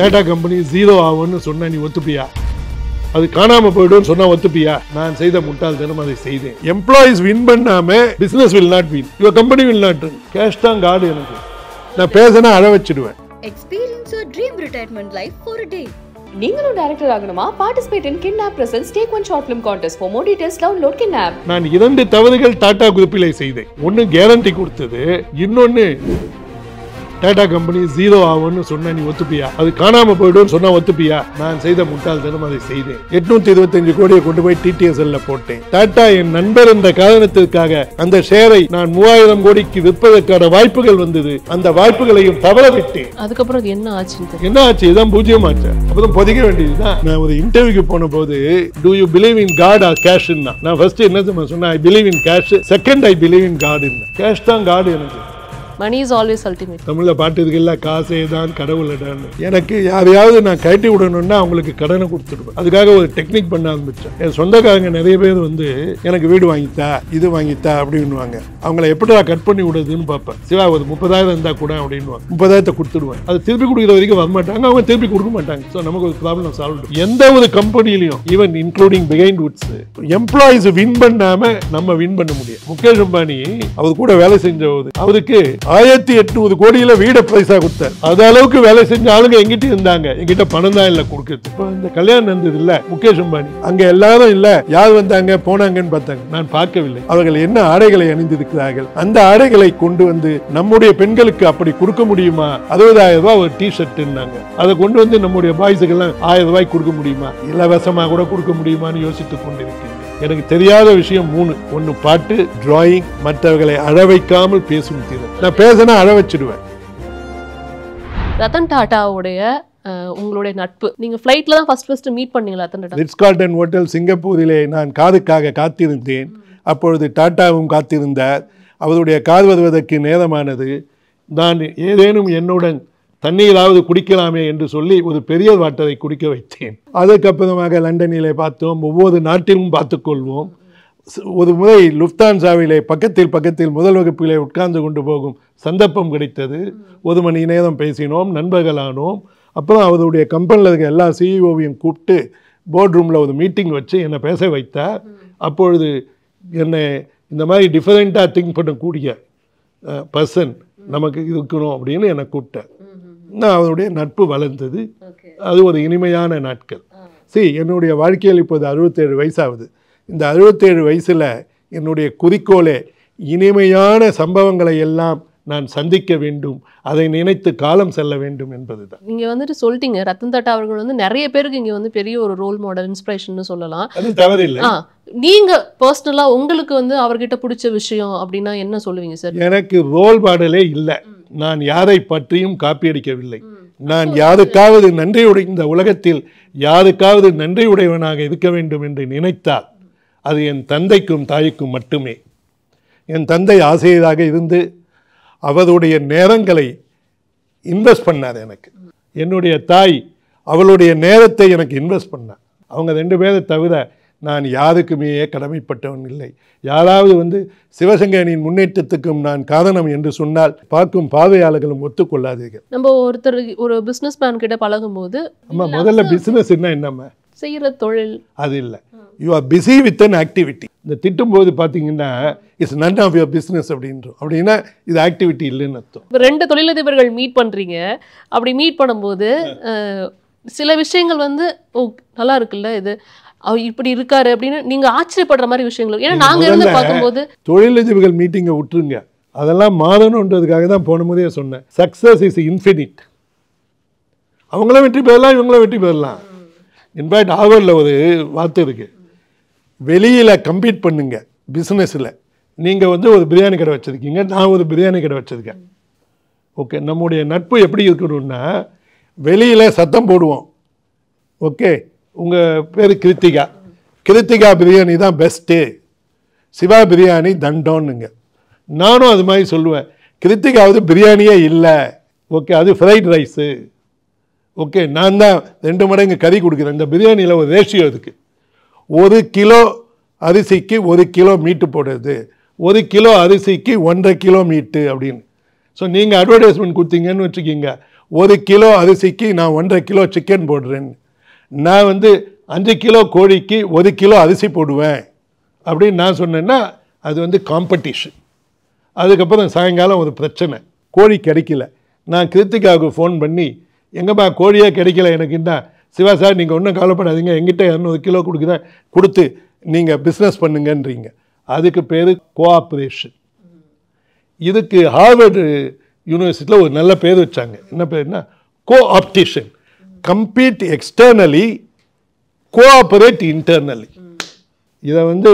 Tata company zero ஆகும்னு சொன்ன நீ ஒத்துப்பியா அது காணாம போயிடும் சொன்னா ஒத்துப்பியா நான் செய்த முட்டாள் தினம் அதை செய்தேன் எம்ப்ளாயிஸ் வின் பண்ணாம business will not win your company will not cash தான் காடு எனக்கு நான் பேசினா அழ வச்சிடுவேன் experience your dream retirement life for a day நீங்களும் டைரக்டர் ஆகணுமா participate in Kidnap presents take one short film contest for more details download Kidnap நான் இரண்டு தவறுகள் டாடா குரூப்பிலே செய்தேன் ஒன்னு கேரண்டி கொடுத்தது இன்னொன்னு டாடா கம்பெனி ஜீரோ ஆகும்னு சொன்ன நீ ஒத்துப்பியா அது காணாம போயிடும்னு சொன்னா ஒத்துப்பியா நான் செய்த தினம் அதை செய்தேன் எட்நூத்தி இருபத்தஞ்சு கோடியை கொண்டு போய் டிடிஎஸ்எல்ல போட்டேன் டாடா என் நண்பர் என்ற காரணத்திற்காக அந்த ஷேரை நான் மூவாயிரம் கோடிக்கு விற்பதற்கான வாய்ப்புகள் வந்தது அந்த வாய்ப்புகளையும் தவற விட்டேன் அதுக்கப்புறம் என்ன ஆச்சு என்ன ஆச்சு இதான் பூஜ்ஜியம் ஆச்சு அப்புறம் பொதிக்க வேண்டியதுதான் நான் ஒரு இன்டர்வியூக்கு போன போது do you believe in God or cash நான் ஃபர்ஸ்ட் என்ன சொன்னேன் I believe in cash second I believe in God cash தான் காட் எனக்கு மணி இஸ் ஆல்வேஸ் அல்டிமேட் தமிழில் பாட்டு இருக்குல்ல காசே தான் கடவுள் எனக்கு யாரையாவது நான் கட்டி விடணும்னா அவங்களுக்கு கடனை கொடுத்துடுவேன் அதுக்காக ஒரு டெக்னிக் பண்ண ஆரம்பித்தேன் என் சொந்தக்காரங்க நிறைய பேர் வந்து எனக்கு வீடு வாங்கித்தா இது வாங்கித்தா அப்படின்னுவாங்க அவங்கள எப்படிடா கட் பண்ணி விடுதுன்னு பார்ப்பேன் சிவா ஒரு முப்பதாயிரம் இருந்தால் கூட அப்படின்வாங்க முப்பதாயிரத்தை கொடுத்துடுவேன் அது திருப்பி கொடுக்குற வரைக்கும் வர மாட்டாங்க அவங்க திருப்பி கொடுக்க மாட்டாங்க ஸோ நமக்கு ஒரு ப்ராப்ளம் சால்வ் எந்த ஒரு கம்பெனிலையும் even including Behindwoods employees win பண்ணாமல் நம்ம வின் பண்ண முடியும் முகேஷ் அம்பானி அவர் கூட வேலை செஞ்ச போது அவருக்கு ஆயிரத்தி எட்நூறு கோடியில் வீடை பைசா கொடுத்தார் அது அளவுக்கு வேலை செஞ்ச ஆளுங்க எங்கிட்ட இருந்தாங்க எங்கிட்ட பணம் தான் இல்லை கொடுக்குறது இப்போ இந்த கல்யாணம் நடந்தது இல்லை முகேஷ் அம்பானி அங்கே எல்லாரும் இல்லை யார் வந்தாங்க போனாங்கன்னு பார்த்தாங்க நான் பார்க்கவில்லை அவர்கள் என்ன ஆடைகளை அணிந்திருக்கிறார்கள் அந்த ஆடைகளை கொண்டு வந்து நம்முடைய பெண்களுக்கு அப்படி கொடுக்க முடியுமா அறுபதாயிரம் ரூபாய் ஒரு டி ஷர்ட்னாங்க அதை கொண்டு வந்து நம்முடைய எல்லாம் ஆயிரம் ரூபாய் கொடுக்க முடியுமா இலவசமாக கூட கொடுக்க முடியுமான்னு யோசித்துக் கொண்டிருக்கேன் எனக்கு தெரியாத விஷயம் மூணு ஒன்று பாட்டு டிராயிங் மற்றவர்களை அழவைக்காமல் பேசும் திறன் நான் பேசினா அழ வச்சிடுவேன் ரத்தன் டாட்டாவுடைய உங்களுடைய நட்பு நீங்க ஃப்ளைட்ல தான் ஃபர்ஸ்ட் ஃபர்ஸ்ட் மீட் பண்ணீங்களா ரத்தன் டாடா ரிட்ஸ்கார்டன் ஹோட்டல் சிங்கப்பூரிலே நான் காதுக்காக காத்திருந்தேன் அப்பொழுது டாட்டாவும் காத்திருந்தார் அவருடைய காது வருவதற்கு நேரமானது நான் ஏதேனும் என்னுடன் தண்ணீராவது குடிக்கலாமே என்று சொல்லி ஒரு பெரிய வாட்டரை குடிக்க வைத்தேன் அதற்கப்புறமாக லண்டனிலே பார்த்தோம் ஒவ்வொரு நாட்டிலும் பார்த்துக்கொள்வோம் ஒரு முறை லுப்தான்சாவிலே பக்கத்தில் பக்கத்தில் முதல் வகுப்பிலே உட்கார்ந்து கொண்டு போகும் சந்தர்ப்பம் கிடைத்தது ஒரு மணி நேரம் பேசினோம் நண்பர்களானோம் அப்புறம் அவருடைய கம்பெனியில் இருக்க எல்லா சிஇஓவையும் e கூப்பிட்டு போர்ட் ரூமில் ஒரு மீட்டிங் வச்சு என்னை பேச வைத்தார் அப்பொழுது என்னை இந்த மாதிரி டிஃப்ரெண்ட்டாக திங்க் பண்ணக்கூடிய பர்சன் நமக்கு இருக்கணும் அப்படின்னு என்னை கூப்பிட்டார் நான் அவருடைய நட்பு வளர்ந்தது அது ஒரு இனிமையான நாட்கள் சரி என்னுடைய வாழ்க்கையில் இப்போது அறுபத்தேழு வயசாகுது இந்த அறுபத்தேழு வயசில் என்னுடைய குறிக்கோளே இனிமையான சம்பவங்களை எல்லாம் நான் சந்திக்க வேண்டும் அதை நினைத்து காலம் செல்ல வேண்டும் என்பது தான் நீங்கள் வந்துட்டு சொல்லிட்டீங்க ரத்தன் தட்டா அவர்கள் வந்து நிறைய பேருக்கு இங்கே வந்து பெரிய ஒரு ரோல் மாடல் இன்ஸ்பிரேஷன் சொல்லலாம் அது தவறில்லை நீங்கள் பர்சனலாக உங்களுக்கு வந்து அவர்கிட்ட பிடிச்ச விஷயம் அப்படின்னா என்ன சொல்லுவீங்க சார் எனக்கு ரோல் மாடலே இல்லை நான் யாரை பற்றியும் காப்பியடிக்கவில்லை நான் யாருக்காவது நன்றியுடைய இந்த உலகத்தில் யாருக்காவது நன்றியுடையவனாக இருக்க வேண்டும் என்று நினைத்தால் அது என் தந்தைக்கும் தாய்க்கும் மட்டுமே என் தந்தை ஆசிரியராக இருந்து அவருடைய நேரங்களை இன்வெஸ்ட் பண்ணார் எனக்கு என்னுடைய தாய் அவளுடைய நேரத்தை எனக்கு இன்வெஸ்ட் பண்ணார் அவங்க ரெண்டு பேரை தவிர நான் யாருக்குமே கடமைப்பட்டவன் இல்லை யாராவது வந்து சிவசங்கனின் முன்னேற்றத்துக்கும் நான் காரணம் என்று சொன்னால் பார்க்கும் பார்வையாளர்களும் ஒத்துக்கொள்ளாதீர்கள் நம்ம ஒருத்தர் ஒரு பிஸ்னஸ் மேன் கிட்ட பழகும் போது ஆமாம் முதல்ல பிஸ்னஸ் என்ன என்னம்மா செய்கிற தொழில் அது இல்லை you are busy with an activity இந்த திட்டும்போது பார்த்தீங்கன்னா it's none of your business அப்படின்றோம் அப்படின்னா இது ஆக்டிவிட்டி இல்லைன்னு அர்த்தம் இப்போ ரெண்டு தொழிலதிபர்கள் மீட் பண்ணுறீங்க அப்படி மீட் பண்ணும்போது சில விஷயங்கள் வந்து ஓ நல்லா இருக்குல்ல இது அவர் இப்படி இருக்காரு அப்படின்னு நீங்க ஆச்சரியப்படுற மாதிரி விஷயங்கள் ஏன்னா நாங்க இருந்து பார்க்கும்போது தொழிலதிபர்கள் மீட்டிங்கை விட்டுருங்க அதெல்லாம் மாறணுன்றதுக்காக தான் போன முறையே சொன்னேன் சக்ஸஸ் இஸ் இன்ஃபினிட் அவங்களும் வெற்றி பெறலாம் இவங்களும் வெற்றி பெறலாம் இன்ஃபேக்ட் ஆகோரில் ஒரு வார்த்தை இருக்குது வெளியில் கம்பீட் பண்ணுங்க பிஸ்னஸில் நீங்கள் வந்து ஒரு பிரியாணி கடை வச்சுருக்கீங்க நான் ஒரு பிரியாணி கடை வச்சுருக்கேன் ஓகே நம்முடைய நட்பு எப்படி இருக்கணும்னா வெளியில் சத்தம் போடுவோம் ஓகே உங்கள் பேர் கிருத்திகா கிருத்திகா பிரியாணி தான் பெஸ்ட்டு சிவா பிரியாணி தண்டோன்னுங்க நானும் அது மாதிரி சொல்லுவேன் கிருத்திகாவது பிரியாணியே இல்லை ஓகே அது ஃப்ரைட் ரைஸு ஓகே நான் தான் ரெண்டு மடங்கு கறி கொடுக்குறேன் இந்த பிரியாணியில் ஒரு ரேஷியோ இருக்குது ஒரு கிலோ அரிசிக்கு ஒரு கிலோ மீட்டு போடுறது ஒரு கிலோ அரிசிக்கு ஒன்றரை கிலோ மீட்டு அப்படின்னு ஸோ நீங்கள் அட்வர்டைஸ்மெண்ட் கொடுத்தீங்கன்னு வச்சுக்கிங்க ஒரு கிலோ அரிசிக்கு நான் ஒன்றரை கிலோ சிக்கன் போடுறேன்னு நான் வந்து அஞ்சு கிலோ கோழிக்கு ஒரு கிலோ அரிசி போடுவேன் அப்படின்னு நான் சொன்னேன்னா அது வந்து காம்படிஷன் அதுக்கப்புறம் சாயங்காலம் ஒரு பிரச்சனை கோழி கிடைக்கல நான் கிருத்திகாவுக்கு ஃபோன் பண்ணி எங்கேம்மா கோழியே கிடைக்கல எனக்குன்னா சிவா சார் நீங்கள் ஒன்றும் கவலைப்படாதீங்க எங்கிட்ட இரநூறு கிலோ கொடுக்குறேன் கொடுத்து நீங்கள் பிஸ்னஸ் பண்ணுங்கன்றீங்க அதுக்கு பேர் கோஆப்ரேஷன் இதுக்கு ஹார்வர்டு யூனிவர்சிட்டியில் ஒரு நல்ல பேர் வச்சாங்க என்ன பேர்னா coopetition compete externally cooperate internally இதை வந்து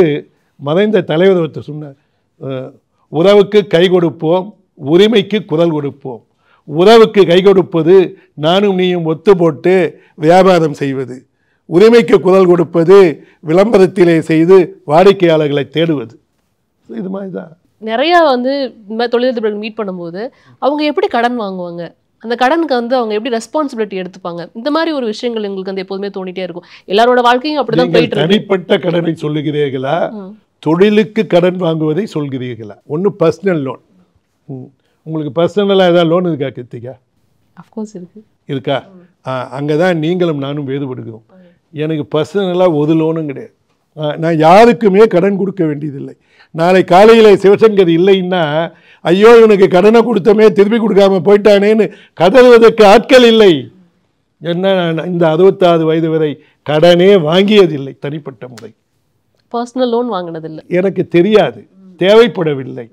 மறைந்த தலைவர் ஒருத்தர் சொன்னார் உறவுக்கு கை கொடுப்போம் உரிமைக்கு குரல் கொடுப்போம் உறவுக்கு கை கொடுப்பது நானும் நீயும் ஒத்து போட்டு வியாபாரம் செய்வது உரிமைக்கு குரல் கொடுப்பது விளம்பரத்திலே செய்து வாடிக்கையாளர்களை தேடுவது இது மாதிரி தான் நிறையா வந்து இந்த மாதிரி தொழிலதிபர்கள் மீட் பண்ணும்போது அவங்க எப்படி கடன் வாங்குவாங்க அந்த கடனுக்கு வந்து அவங்க எப்படி ரெஸ்பான்சிபிலிட்டி எடுத்துப்பாங்க இந்த மாதிரி ஒரு விஷயங்கள் எங்களுக்கு வந்து எப்போதுமே தோணிட்டே இருக்கும் எல்லாரோட வாழ்க்கையும் அப்படிதான் போயிட்டு தனிப்பட்ட கடனை சொல்லுகிறீர்களா தொழிலுக்கு கடன் வாங்குவதை சொல்கிறீர்களா ஒன்று பர்சனல் லோன் உங்களுக்கு பர்சனலாக ஏதாவது லோன் இருக்கா கிருத்திகா அஃப்கோர்ஸ் இருக்கு இருக்கா அங்கே தான் நீங்களும் நானும் வேறுபடுகிறோம் எனக்கு பர்சனலாக ஒரு லோனும் கிடையாது நான் யாருக்குமே கடன் கொடுக்க வேண்டியதில்லை நாளை காலையில் சிவசங்கர் இல்லைன்னா ஐயோ இவனுக்கு கடனை கொடுத்தமே திருப்பி கொடுக்காம போயிட்டானேன்னு கதறுவதற்கு ஆட்கள் இல்லை என்ன நான் இந்த அறுபத்தாறு வயது வரை கடனே வாங்கியதில்லை தனிப்பட்ட முறை பர்சனல் லோன் வாங்கினதில்லை எனக்கு தெரியாது தேவைப்படவில்லை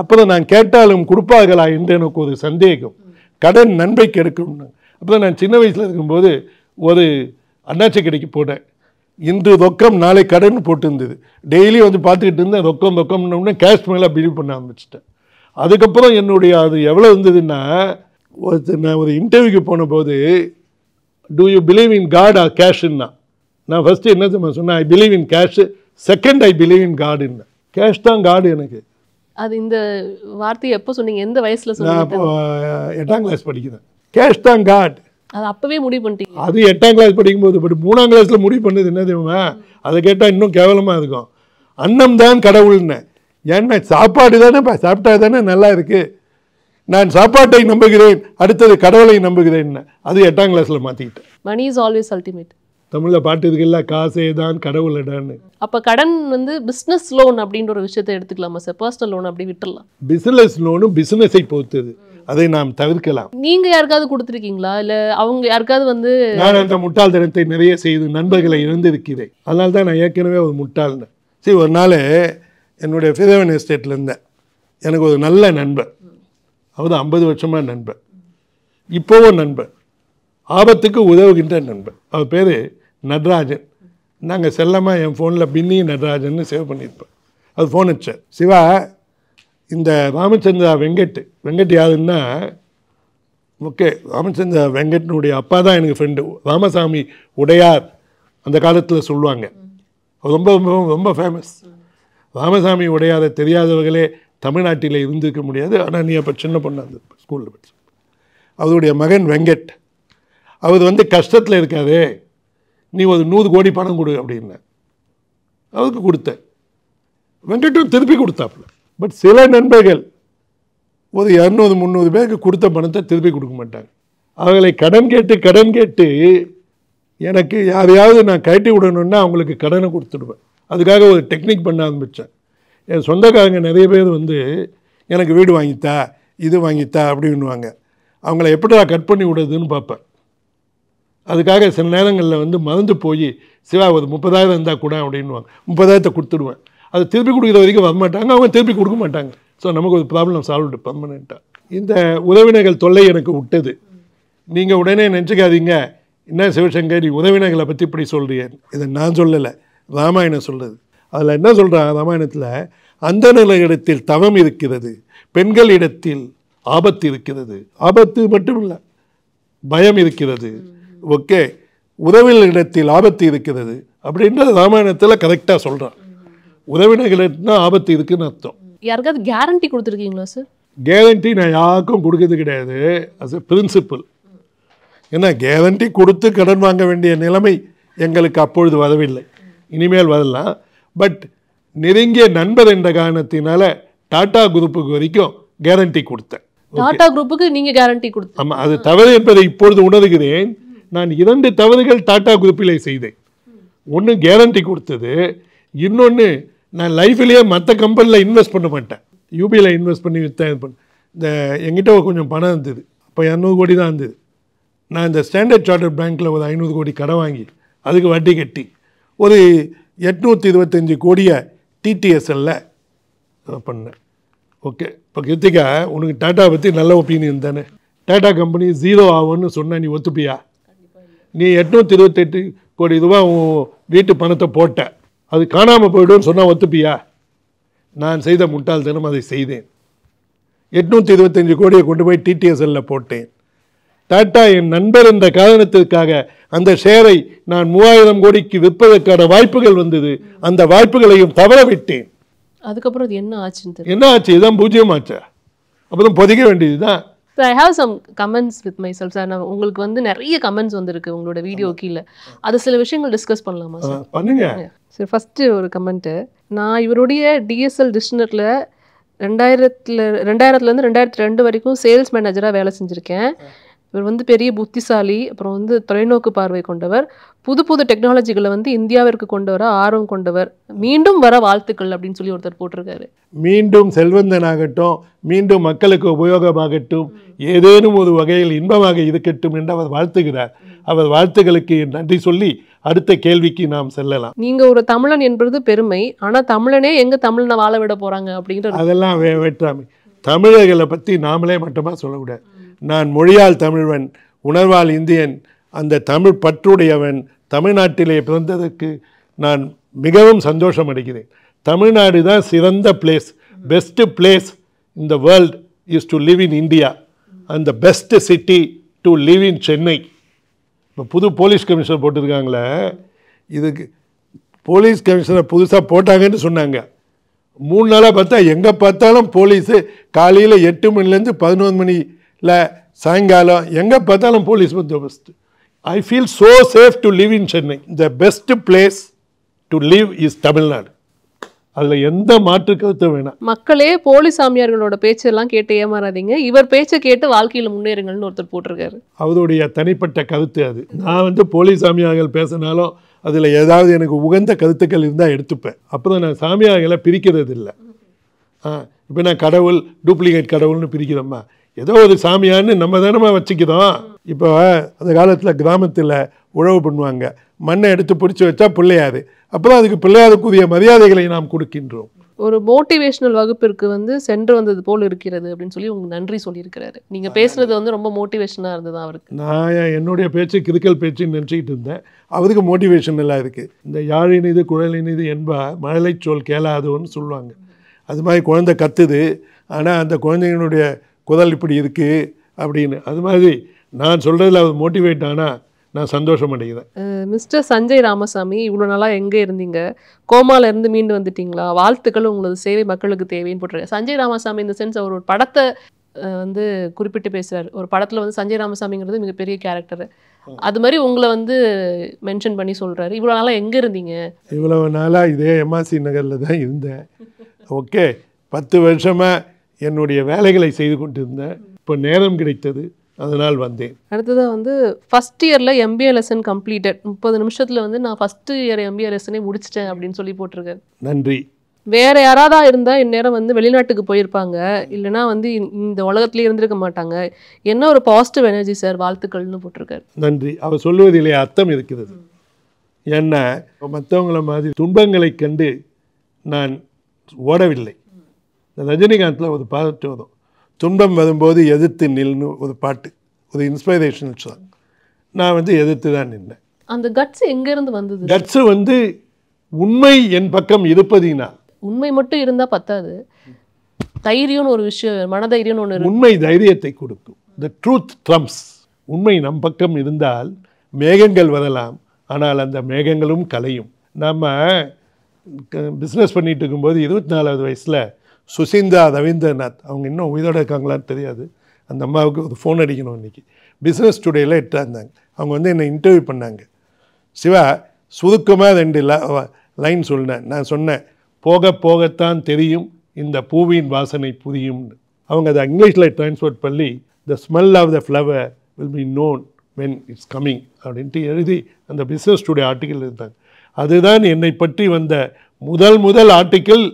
அப்புறம் நான் கேட்டாலும் கொடுப்பார்களா என்று எனக்கு ஒரு சந்தேகம் கடன் நன்மை கெடுக்கும்னு அப்புறம் நான் சின்ன வயசில் இருக்கும்போது ஒரு அண்ணாச்சி கடைக்கு போனேன் இன்று ரொக்கம் நாளை கடன் போட்டுருந்தது டெய்லி வந்து பார்த்துக்கிட்டு இருந்தேன் ரொக்கம் ரொக்கம்னு கேஷ் மேலே பிலீவ் பண்ண ஆரம்பிச்சிட்டேன் அதுக்கப்புறம் என்னுடைய அது எவ்வளோ இருந்ததுன்னா ஒருத்தர் நான் ஒரு இன்டர்வியூக்கு போனபோது do you believe in God or கேஷுன்னா நான் ஃபஸ்ட்டு என்ன தெரியுமா சொன்னேன் I believe in cash second I believe in காடுன்னு கேஷ் தான் காடு எனக்கு அது இந்த வார்த்தையை எப்போ சொன்னீங்க எந்த வயசில் நான் எட்டாம் கிளாஸ் படிக்கிறேன் கேஷ் தான் காட் அது அப்போவே முடிவு பண்ணிட்டீங்க அது எட்டாம் கிளாஸ் படிக்கும்போது பட் மூணாம் கிளாஸில் முடிவு பண்ணது என்ன தெரியுமா அதை கேட்டால் இன்னும் கேவலமாக இருக்கும் அன்னம் தான் கடவுள்னு என்ன சாப்பாடு தானே சாப்பிட்டா தானே நல்லா இருக்குது நான் சாப்பாட்டை நம்புகிறேன் அடுத்தது கடவுளை நம்புகிறேன் அது எட்டாம் கிளாஸில் மாற்றிக்கிட்டேன் மணி இஸ் ஆல்வேஸ் அல்டிமேட் தமிழில் பாட்டு காசே தான் கடவுள் இடம்னு அப்போ கடன் வந்து பிஸ்னஸ் லோன் அப்படின்ற ஒரு விஷயத்தை எடுத்துக்கலாமா சார் பர்சனல் லோன் அப்படி விட்டுடலாம் பிஸ்னஸ் லோனும் பிஸ்னஸை பொறுத்தது அதை நாம் தவிர்க்கலாம் நீங்க யாருக்காவது கொடுத்துருக்கீங்களா இல்ல அவங்க யாருக்காவது வந்து நான் அந்த முட்டாள் தினத்தை நிறைய செய்து நண்பர்களை இழந்திருக்கிறேன் அதனால தான் நான் ஏற்கனவே ஒரு முட்டாள் சரி ஒரு நாள் என்னுடைய ஃபிதவன் எஸ்டேட்டில் இருந்தேன் எனக்கு ஒரு நல்ல நண்பர் அவர் ஐம்பது வருஷமாக நண்பர் இப்போவும் நண்பர் ஆபத்துக்கு உதவுகின்ற நண்பர் அவர் பேர் நடராஜன் நாங்கள் செல்லமாக என் ஃபோனில் பின்னி நடராஜன் சேவ் பண்ணியிருப்பேன் அது ஃபோன் வச்சார் சிவா இந்த ராமச்சந்திரா வெங்கட் வெங்கட் யாருன்னா ஓகே ராமச்சந்திரா வெங்கட்னுடைய அப்பா தான் எனக்கு ஃப்ரெண்டு ராமசாமி உடையார் அந்த காலத்தில் சொல்லுவாங்க ரொம்ப ரொம்ப ரொம்ப ஃபேமஸ் ராமசாமி உடையாரை தெரியாதவர்களே தமிழ்நாட்டில் இருந்திருக்க முடியாது ஆனால் நீ அப்போ சின்ன பொண்ணு அந்த ஸ்கூலில் படிச்சு அவருடைய மகன் வெங்கட் அவர் வந்து கஷ்டத்தில் இருக்காது நீ ஒரு நூறு கோடி பணம் கொடு அப்படின்ன அவருக்கு கொடுத்த வெங்கட்டும் திருப்பி கொடுத்தாப்புல பட் சில நண்பர்கள் ஒரு இரநூறு முந்நூறு பேருக்கு கொடுத்த பணத்தை திருப்பி கொடுக்க மாட்டாங்க அவங்களை கடன் கேட்டு கடன் கேட்டு எனக்கு யாரையாவது நான் கட்டி விடணுன்னா அவங்களுக்கு கடனை கொடுத்துடுவேன் அதுக்காக ஒரு டெக்னிக் பண்ண ஆரம்பித்தேன் என் சொந்தக்காரங்க நிறைய பேர் வந்து எனக்கு வீடு வாங்கித்தா இது வாங்கித்தா அப்படின்வாங்க அவங்கள எப்படி நான் கட் பண்ணி விடுறதுன்னு பார்ப்பேன் அதுக்காக சில நேரங்களில் வந்து மறந்து போய் சிவா ஒரு முப்பதாயிரம் இருந்தால் கூட அப்படின்வாங்க முப்பதாயிரத்தை கொடுத்துடுவேன் அதை திருப்பி கொடுக்குற வரைக்கும் வரமாட்டாங்க அவங்க திருப்பி கொடுக்க மாட்டாங்க ஸோ நமக்கு ஒரு ப்ராப்ளம் சால்வ் பர்மனெண்ட்டாக இந்த உறவினர்கள் தொல்லை எனக்கு விட்டது நீங்கள் உடனே நினச்சிக்காதீங்க என்ன சிவசங்கர் நீ உறவினர்களை பற்றி இப்படி சொல்கிறீன் இதை நான் சொல்லலை ராமாயணம் சொல்கிறது அதில் என்ன சொல்கிறாங்க ராமாயணத்தில் அந்த இடத்தில் தவம் இருக்கிறது பெண்கள் இடத்தில் ஆபத்து இருக்கிறது ஆபத்து மட்டும் இல்லை பயம் இருக்கிறது ஓகே உறவில் இடத்தில் ஆபத்து இருக்கிறது அப்படின்றது ராமாயணத்தில் கரெக்டாக சொல்கிறான் உதவினர்கள்னா ஆபத்து இருக்குன்னு அர்த்தம் யாருக்காவது கேரண்டி கொடுத்துருக்கீங்களா சார் கேரண்டி நான் யாருக்கும் கொடுக்கறது கிடையாது அஸ் எ பிரின்சிபல் ஏன்னா கேரண்டி கொடுத்து கடன் வாங்க வேண்டிய நிலைமை எங்களுக்கு அப்பொழுது வரவில்லை இனிமேல் வரலாம் பட் நெருங்கிய நண்பர் என்ற காரணத்தினால டாடா குரூப்புக்கு வரைக்கும் கேரண்டி கொடுத்தேன் டாடா குரூப்புக்கு நீங்கள் கேரண்டி கொடுத்த ஆமாம் அது தவறு என்பதை இப்பொழுது உணர்கிறேன் நான் இரண்டு தவறுகள் டாடா குரூப்பிலே செய்தேன் ஒன்று கேரண்டி கொடுத்தது இன்னொன்று நான் லைஃப்லேயே மற்ற கம்பெனியில் இன்வெஸ்ட் பண்ண மாட்டேன் யூபியில் இன்வெஸ்ட் பண்ணி விற்றேன் பண்ண இந்த எங்கிட்ட கொஞ்சம் பணம் இருந்தது இப்போ இரநூறு கோடி தான் இருந்தது நான் இந்த ஸ்டாண்டர்ட் சார்ட்டர்ட் பேங்க்கில் ஒரு ஐநூறு கோடி கடை வாங்கி அதுக்கு வட்டி கட்டி ஒரு எட்நூற்றி இருபத்தஞ்சி கோடியை டிடிஎஸ்எல்ல பண்ணேன் ஓகே இப்போ கிருத்திகா உனக்கு டாட்டா பற்றி நல்ல ஒப்பீனியன் தானே டாட்டா கம்பெனி ஜீரோ ஆகும்னு சொன்னால் நீ ஒத்துப்பியா நீ எட்நூற்றி இருபத்தெட்டு கோடி ரூபா உன் வீட்டு பணத்தை போட்ட அது காணாமல் போய்டும்னு சொன்னால் ஒத்துப்பியா நான் செய்த முட்டாள்தனம் அதை செய்தேன் எட்நூற்றி இருபத்தஞ்சி கோடியை கொண்டு போய் டிடிஎஸ்எல்ல போட்டேன் டாட்டா என் நண்பர் என்ற காரணத்திற்காக அந்த ஷேரை நான் மூவாயிரம் கோடிக்கு விற்பதற்கான வாய்ப்புகள் வந்தது அந்த வாய்ப்புகளையும் தவற விட்டேன் அதுக்கப்புறம் என்ன ஆச்சுன்னு என்ன ஆச்சு இதுதான் பூஜ்ஜியம் ஆச்சா அப்புறம் பொதிக்க வேண்டியது தான் so I have some comments with myself sir நான் உங்களுக்கு வந்து நிறைய கமெண்ட்ஸ் வந்திருக்கு உங்களோட வீடியோ கீழே அது சில விஷயங்கள் டிஸ்கஸ் பண்ணலாமா சார் பண்ணுங்க சரி ஃபஸ்ட்டு ஒரு கமெண்ட்டு நான் இவருடைய டிஎஸ்எல் டிஸ்னரில் ரெண்டாயிரத்தில் ரெண்டாயிரத்துலேருந்து ரெண்டாயிரத்தி ரெண்டு வரைக்கும் சேல்ஸ் மேனேஜராக வேலை செஞ்சுருக்கேன் இவர் வந்து பெரிய புத்திசாலி அப்புறம் வந்து தொலைநோக்கு பார்வை கொண்டவர் புது புது டெக்னாலஜிகளை வந்து இந்தியாவிற்கு கொண்டு வர ஆர்வம் கொண்டவர் மீண்டும் வர வாழ்த்துக்கள் அப்படின்னு சொல்லி ஒருத்தர் போட்டிருக்காரு மீண்டும் செல்வந்தனாகட்டும் மீண்டும் மக்களுக்கு உபயோகமாகட்டும் ஏதேனும் ஒரு வகையில் இன்பமாக இருக்கட்டும் என்று அவர் வாழ்த்துகிறார் அவர் வாழ்த்துக்களுக்கு நன்றி சொல்லி அடுத்த கேள்விக்கு நாம் செல்லலாம் நீங்க ஒரு தமிழன் என்பது பெருமை ஆனா தமிழனே எங்க தமிழனை வாழ விட போறாங்க அப்படின்ற அதெல்லாம் வேற்றாமை தமிழர்களை பற்றி நாமளே மட்டுமா சொல்லக்கூடாது நான் மொழியால் தமிழ்வன் உணர்வால் இந்தியன் அந்த தமிழ் பற்றுடையவன் தமிழ்நாட்டிலே பிறந்ததற்கு நான் மிகவும் சந்தோஷம் அடைகிறேன் தமிழ்நாடு தான் சிறந்த பிளேஸ் பெஸ்ட்டு பிளேஸ் இந்த world is to live in India அந்த best city to live in Chennai இப்போ புது போலீஸ் கமிஷனர் போட்டிருக்காங்களே இதுக்கு போலீஸ் கமிஷனர் புதுசாக போட்டாங்கன்னு சொன்னாங்க மூணு நாளாக பார்த்தா எங்கே பார்த்தாலும் போலீஸு காலையில் எட்டு மணிலேருந்து பதினொன்று மணி இல்லை சாயங்காலம் எங்கே பார்த்தாலும் போலீஸ் பந்தோபஸ்து I feel so safe to live in Chennai the best place to live is Tamil Nadu அதில் எந்த மாற்று கருத்து வேணாம் மக்களே போலி சாமியார்களோட பேச்செல்லாம் கேட்டு ஏமாறாதீங்க இவர் பேச்சை கேட்டு வாழ்க்கையில் முன்னேறுங்கள்னு ஒருத்தர் போட்டிருக்காரு அவருடைய தனிப்பட்ட கருத்து அது நான் வந்து போலி சாமியார்கள் பேசினாலும் அதில் ஏதாவது எனக்கு உகந்த கருத்துக்கள் இருந்தால் எடுத்துப்பேன் அப்போ நான் சாமியார்களை பிரிக்கிறது இல்லை இப்போ நான் கடவுள் டூப்ளிகேட் கடவுள்னு பிரிக்கிறோம்மா ஏதோ ஒரு சாமியான்னு நம்ம தானமாக வச்சுக்கிறோம் இப்போ அந்த காலத்தில் கிராமத்தில் உழவு பண்ணுவாங்க மண்ணை எடுத்து பிடிச்சி வச்சா பிள்ளையாது அப்போ அதுக்கு பிள்ளையாருக்குரிய மரியாதைகளை நாம் கொடுக்கின்றோம் ஒரு மோட்டிவேஷனல் வகுப்பிற்கு வந்து சென்று வந்தது போல் இருக்கிறது அப்படின்னு சொல்லி உங்களுக்கு நன்றி சொல்லியிருக்கிறாரு நீங்கள் பேசுனது வந்து ரொம்ப மோட்டிவேஷனாக இருந்தது அவருக்கு நான் என்னுடைய பேச்சு கிருக்கல் பேச்சுன்னு நினச்சிக்கிட்டு இருந்தேன் அவருக்கு எல்லாம் இருக்குது இந்த யாழின் இது குழலின் என்பா மழலை சொல் கேளாதோன்னு சொல்லுவாங்க அது மாதிரி குழந்தை கத்துது ஆனால் அந்த குழந்தைங்களுடைய குதல் இப்படி இருக்குது அப்படின்னு அது மாதிரி நான் சொல்கிறதுல அது மோட்டிவேட் ஆனால் நான் சந்தோஷம் அடைகிறேன் மிஸ்டர் சஞ்சய் ராமசாமி இவ்வளோ நாளாக எங்கே இருந்தீங்க கோமால இருந்து மீண்டு வந்துட்டீங்களா வாழ்த்துக்கள் உங்களது சேவை மக்களுக்கு தேவைன்னு போட்டுருங்க சஞ்சய் ராமசாமி இந்த சென்ஸ் அவர் ஒரு படத்தை வந்து குறிப்பிட்டு பேசுகிறார் ஒரு படத்தில் வந்து சஞ்சய் ராமசாமிங்கிறது மிகப்பெரிய கேரக்டர் அது மாதிரி உங்களை வந்து மென்ஷன் பண்ணி சொல்கிறாரு இவ்வளோ நாளாக எங்கே இருந்தீங்க இவ்வளோ நாளாக இதே எம்ஆர்சி நகரில் தான் இருந்தேன் ஓகே பத்து வருஷமாக என்னுடைய வேலைகளை செய்து கொண்டிருந்தேன் இப்போ நேரம் கிடைத்தது அதனால் வந்தேன் அடுத்ததாக வந்து ஃபஸ்ட் இயரில் எம்பிஏ லெசன் கம்ப்ளீட்டட் முப்பது நிமிஷத்தில் வந்து நான் ஃபஸ்ட் இயர் எம்பிஏ லெசனே முடிச்சிட்டேன் அப்படின்னு சொல்லி போட்டிருக்கேன் நன்றி வேற யாராவது இருந்தால் இந்நேரம் வந்து வெளிநாட்டுக்கு போயிருப்பாங்க இல்லைனா வந்து இந்த உலகத்துலேயே இருந்திருக்க மாட்டாங்க என்ன ஒரு பாசிட்டிவ் எனர்ஜி சார் வாழ்த்துக்கள்னு போட்டிருக்காரு நன்றி அவர் இல்லையா அர்த்தம் இருக்கிறது என்ன மற்றவங்கள மாதிரி துன்பங்களை கண்டு நான் ஓடவில்லை இந்த ரஜினிகாந்தில் ஒரு பாட்டு வரும் துன்பம் வரும்போது எதிர்த்து நில்னு ஒரு பாட்டு ஒரு இன்ஸ்பைரேஷனல் சாங் நான் வந்து எதிர்த்து தான் நின்றேன் அந்த கட்ஸ் எங்கேருந்து வந்தது கட்ஸு வந்து உண்மை என் பக்கம் இருப்பதினால் உண்மை மட்டும் இருந்தால் பத்தாது தைரியம்னு ஒரு விஷயம் மனதைரியம்னு ஒன்று உண்மை தைரியத்தை கொடுக்கும் த ட்ரூத் ட்ரம்ஸ் உண்மை நம் பக்கம் இருந்தால் மேகங்கள் வரலாம் ஆனால் அந்த மேகங்களும் கலையும் நம்ம பிஸ்னஸ் பண்ணிட்டு இருக்கும்போது இருபத்தி நாலாவது வயசில் சுசிந்தா ரவீந்திரநாத் அவங்க இன்னும் உயிரோடு இருக்காங்களான்னு தெரியாது அந்த அம்மாவுக்கு ஒரு ஃபோன் அடிக்கணும் இன்றைக்கி பிஸ்னஸ் டுடேயில் எட்டாக இருந்தாங்க அவங்க வந்து என்னை இன்டர்வியூ பண்ணாங்க சிவா சுருக்கமாக ரெண்டு லைன் சொன்னேன் நான் சொன்னேன் போக போகத்தான் தெரியும் இந்த பூவின் வாசனை புரியும்னு அவங்க அதை இங்கிலீஷில் டிரான்ஸ்ஃபர் பண்ணி the smell of the flower will be known when it's coming அப்படின்ட்டு எழுதி அந்த பிஸ்னஸ் டுடே ஆர்டிக்கல் இருந்தாங்க அதுதான் என்னை பற்றி வந்த முதல் முதல் ஆர்டிக்கிள்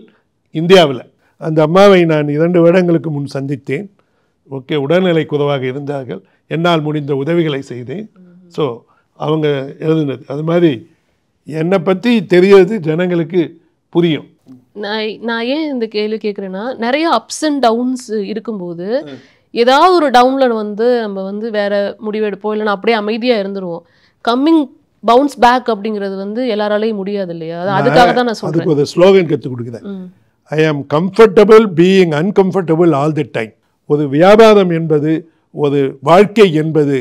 இந்தியாவில் அந்த அம்மாவை நான் இரண்டு வருடங்களுக்கு முன் சந்தித்தேன் ஓகே உடல்நிலைக்கு உதவாக இருந்தார்கள் என்னால் முடிந்த உதவிகளை செய்தேன் ஸோ அவங்க எழுதுனது அது மாதிரி என்னை பற்றி தெரியறது ஜனங்களுக்கு புரியும் நான் நான் ஏன் இந்த கேள்வி கேட்குறேன்னா நிறைய அப்ஸ் அண்ட் டவுன்ஸ் இருக்கும்போது ஏதாவது ஒரு டவுனில் வந்து நம்ம வந்து வேறு முடிவெடுப்போம் இல்லைன்னா அப்படியே அமைதியாக இருந்துருவோம் கம்மிங் பவுன்ஸ் பேக் அப்படிங்கிறது வந்து எல்லாராலையும் முடியாது இல்லையா அதுக்காக தான் நான் சொல்கிறேன் ஸ்லோகன் கற்றுக் கொடுக்குறேன் I am comfortable being uncomfortable all the time ஒரு வியாபாரம் என்பது ஒரு வாழ்க்கை என்பது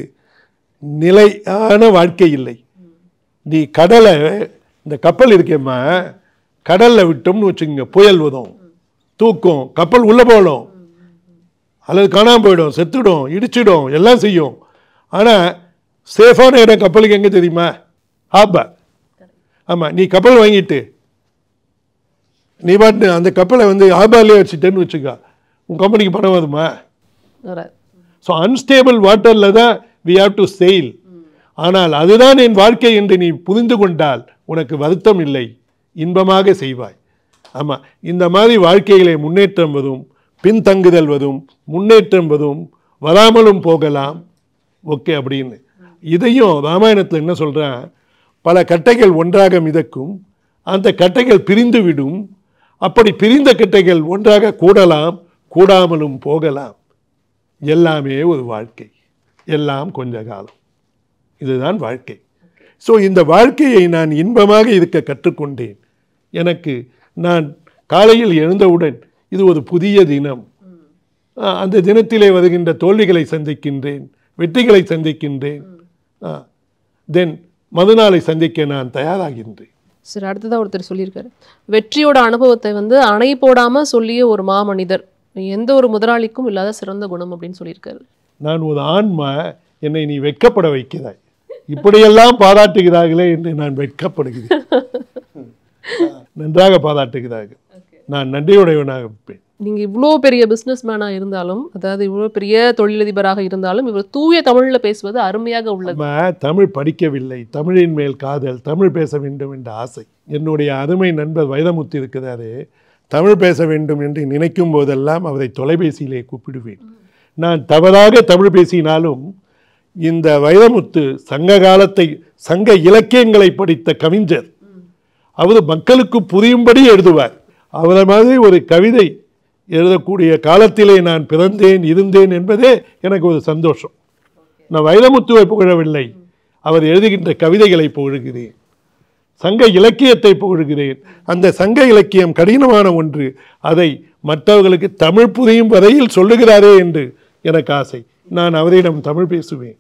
நிலையான வாழ்க்கை இல்லை நீ கடலை இந்த கப்பல் இருக்கேம்மா கடலில் விட்டோம்னு வச்சுக்கோங்க புயல் உதவும் தூக்கும் கப்பல் உள்ளே போகணும் அல்லது காணாமல் போயிடும் செத்துடும் இடிச்சிடும் எல்லாம் செய்யும் ஆனால் சேஃபான இடம் கப்பலுக்கு எங்கே தெரியுமா ஆப்பா ஆமாம் நீ கப்பல் வாங்கிட்டு நீ பாட்டு அந்த கப்பலை வந்து ஆபாலே வச்சுட்டேன்னு வச்சுக்கா உன் கம்பெனிக்கு பணம் வருமா ஸோ அன்ஸ்டேபிள் வாட்டரில் தான் வி ஹாவ் டு செயில் ஆனால் அதுதான் என் வாழ்க்கை என்று நீ புரிந்து கொண்டால் உனக்கு வருத்தம் இல்லை இன்பமாக செய்வாய் ஆமாம் இந்த மாதிரி வாழ்க்கைகளை முன்னேற்றம் வரும் பின்தங்குதல் வரும் முன்னேற்றம் வரும் வராமலும் போகலாம் ஓகே அப்படின்னு இதையும் ராமாயணத்தில் என்ன சொல்கிறேன் பல கட்டைகள் ஒன்றாக மிதக்கும் அந்த கட்டைகள் பிரிந்து விடும் அப்படி பிரிந்த கிட்டைகள் ஒன்றாக கூடலாம் கூடாமலும் போகலாம் எல்லாமே ஒரு வாழ்க்கை எல்லாம் கொஞ்ச காலம் இதுதான் வாழ்க்கை ஸோ இந்த வாழ்க்கையை நான் இன்பமாக இருக்க கற்றுக்கொண்டேன் எனக்கு நான் காலையில் எழுந்தவுடன் இது ஒரு புதிய தினம் அந்த தினத்திலே வருகின்ற தோல்விகளை சந்திக்கின்றேன் வெற்றிகளை சந்திக்கின்றேன் தென் மறுநாளை சந்திக்க நான் தயாராகின்றேன் சரி அடுத்ததாக ஒருத்தர் சொல்லியிருக்காரு வெற்றியோட அனுபவத்தை வந்து அணை போடாமல் சொல்லிய ஒரு மாமனிதர் எந்த ஒரு முதலாளிக்கும் இல்லாத சிறந்த குணம் அப்படின்னு சொல்லியிருக்காரு நான் ஒரு ஆன்மா என்னை நீ வெட்கப்பட வைக்கிறாய் இப்படியெல்லாம் பாராட்டுகிறார்களே என்று நான் வெட்கப்படுகிறேன் நன்றாக பாராட்டுகிறார்கள் நான் நன்றியுடையவனாக இருப்பேன் நீங்கள் இவ்வளோ பெரிய பிஸ்னஸ்மேனாக இருந்தாலும் அதாவது இவ்வளோ பெரிய தொழிலதிபராக இருந்தாலும் இவர் தூய தமிழில் பேசுவது அருமையாக உள்ளது தமிழ் படிக்கவில்லை தமிழின் மேல் காதல் தமிழ் பேச வேண்டும் என்ற ஆசை என்னுடைய அருமை நண்பர் வைரமுத்து இருக்கிறாரு தமிழ் பேச வேண்டும் என்று நினைக்கும் போதெல்லாம் அவரை தொலைபேசியிலே கூப்பிடுவேன் நான் தவறாக தமிழ் பேசினாலும் இந்த வைரமுத்து சங்க காலத்தை சங்க இலக்கியங்களை படித்த கவிஞர் அவர் மக்களுக்கு புரியும்படி எழுதுவார் அவரை மாதிரி ஒரு கவிதை எழுதக்கூடிய காலத்திலே நான் பிறந்தேன் இருந்தேன் என்பதே எனக்கு ஒரு சந்தோஷம் நான் வைரமுத்துவை புகழவில்லை அவர் எழுதுகின்ற கவிதைகளை புகழ்கிறேன் சங்க இலக்கியத்தை புகழ்கிறேன் அந்த சங்க இலக்கியம் கடினமான ஒன்று அதை மற்றவர்களுக்கு தமிழ் புரியும் வரையில் சொல்லுகிறாரே என்று எனக்கு ஆசை நான் அவரிடம் தமிழ் பேசுவேன்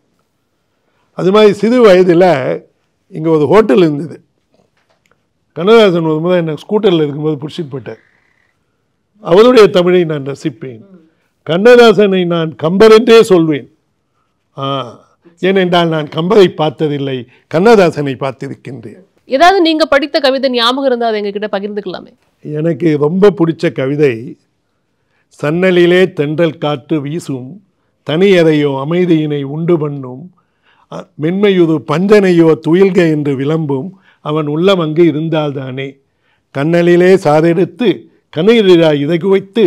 அது மாதிரி சிறு வயதில் இங்கே ஒரு ஹோட்டல் இருந்தது கண்ணதாசன் ஒரு முறை எனக்கு ஸ்கூட்டரில் இருக்கும்போது பிடிச்சிட்டு போயிட்டார் அவருடைய தமிழை நான் ரசிப்பேன் கண்ணதாசனை நான் கம்பர் என்றே சொல்வேன் ஏனென்றால் நான் கம்பரை பார்த்ததில்லை கண்ணதாசனை பார்த்திருக்கின்றேன் ஏதாவது நீங்கள் படித்த கவிதை ஞாபகம் இருந்தால் அதை எங்ககிட்ட பகிர்ந்துக்கலாமே எனக்கு ரொம்ப பிடிச்ச கவிதை சன்னலிலே தென்றல் காற்று வீசும் தனியதையோ அமைதியினை உண்டு பண்ணும் மென்மையுது பஞ்சனையோ துயில்க என்று விளம்பும் அவன் உள்ளம் அங்கு இருந்தால்தானே கண்ணலிலே சாதெடுத்து கனையிலா இதகு வைத்து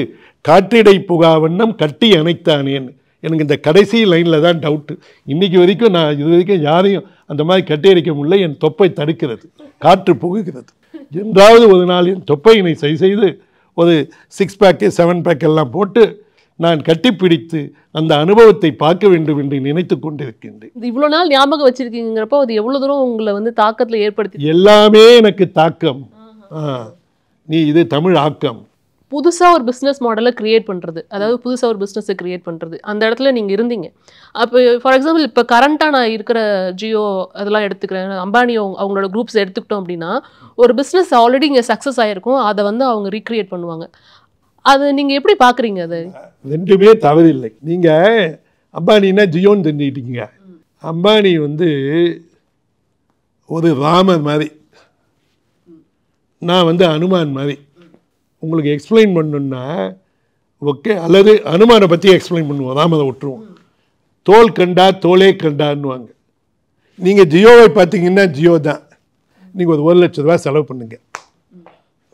காற்றிடை புகா வண்ணம் கட்டி அணைத்தானேன் எனக்கு இந்த கடைசி லைனில் தான் டவுட்டு இன்றைக்கி வரைக்கும் நான் இது வரைக்கும் யாரையும் அந்த மாதிரி கட்டியடிக்க முடியல என் தொப்பை தடுக்கிறது காற்று புகுகிறது என்றாவது ஒரு நாள் என் தொப்பையினை சரி செய்து ஒரு சிக்ஸ் பேக்கு செவன் பேக் எல்லாம் போட்டு நான் கட்டிப்பிடித்து அந்த அனுபவத்தை பார்க்க வேண்டும் என்று நினைத்து கொண்டிருக்கின்றேன் இவ்வளோ நாள் ஞாபகம் வச்சுருக்கீங்கிறப்போ அது எவ்வளோ தூரம் உங்களை வந்து தாக்கத்தில் ஏற்படுத்தி எல்லாமே எனக்கு தாக்கம் ஆ நீ இது தமிழ் ஆக்கம் புதுசாக ஒரு பிஸ்னஸ் மாடலை க்ரியேட் பண்ணுறது அதாவது புதுசாக ஒரு பிஸ்னஸை க்ரியேட் பண்ணுறது அந்த இடத்துல நீங்கள் இருந்தீங்க அப்போ ஃபார் எக்ஸாம்பிள் இப்போ கரண்ட்டாக நான் இருக்கிற ஜியோ அதெல்லாம் எடுத்துக்கிறேன் அம்பானி அவங்களோட குரூப்ஸ் எடுத்துக்கிட்டோம் அப்படின்னா ஒரு பிஸ்னஸ் ஆல்ரெடி இங்கே சக்ஸஸ் ஆகிருக்கும் அதை வந்து அவங்க ரீக்ரியேட் பண்ணுவாங்க அது நீங்கள் எப்படி பார்க்குறீங்க அது ரெண்டுமே தவறு இல்லை நீங்கள் அம்பானினா ஜியோன்னு தெரிஞ்சுக்கிட்டீங்க அம்பானி வந்து ஒரு ராமர் மாதிரி நான் வந்து அனுமான் மாதிரி உங்களுக்கு எக்ஸ்பிளைன் பண்ணுன்னா ஓகே அல்லது அனுமானை பற்றி எக்ஸ்பிளைன் பண்ணுவோம் அதை விட்டுருவோம் தோல் கண்டா தோலே கண்டான்னுவாங்க நீங்கள் ஜியோவை பார்த்தீங்கன்னா ஜியோ தான் நீங்கள் ஒரு ஒரு லட்ச ரூபா செலவு பண்ணுங்க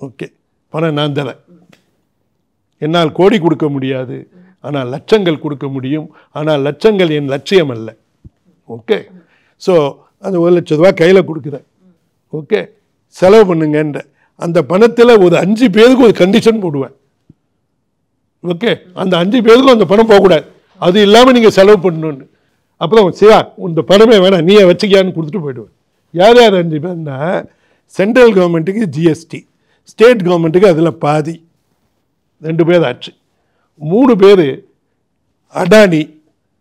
ஓகே பணம் நான் தரேன் என்னால் கோடி கொடுக்க முடியாது ஆனால் லட்சங்கள் கொடுக்க முடியும் ஆனால் லட்சங்கள் என் லட்சியம் அல்ல ஓகே ஸோ அந்த ஒரு லட்ச ரூபா கையில் கொடுக்குறேன் ஓகே செலவு பண்ணுங்கன்ற அந்த பணத்தில் ஒரு அஞ்சு பேருக்கு ஒரு கண்டிஷன் போடுவேன் ஓகே அந்த அஞ்சு பேருக்கும் அந்த பணம் போகக்கூடாது அது இல்லாமல் நீங்கள் செலவு பண்ணணும்னு அப்புறம் சிவா இந்த பணமே வேணாம் நீயே வச்சுக்கியான்னு கொடுத்துட்டு போயிடுவேன் யார் யார் அஞ்சு பேர்னா சென்ட்ரல் கவர்மெண்ட்டுக்கு ஜிஎஸ்டி ஸ்டேட் கவர்மெண்ட்டுக்கு அதில் பாதி ரெண்டு பேர் ஆச்சு மூணு பேர் அடானி